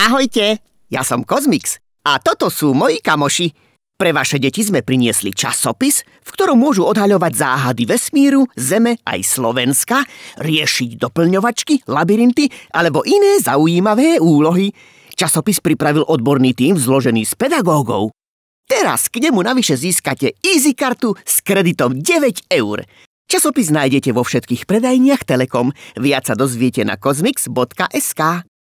Ahojte, ja som Kozmix a toto sú moji kamoši. Pre vaše deti sme priniesli časopis, v ktorom môžu odhaľovať záhady vesmíru, zeme aj Slovenska, riešiť doplňovačky, labyrinty alebo iné zaujímavé úlohy. Časopis pripravil odborný tím zložený z pedagógov. Teraz k nemu navyše získate Easy kartu s kreditom 9 eur. Časopis nájdete vo všetkých predajniach Telekom. Viac sa dozviete na kozmix.sk.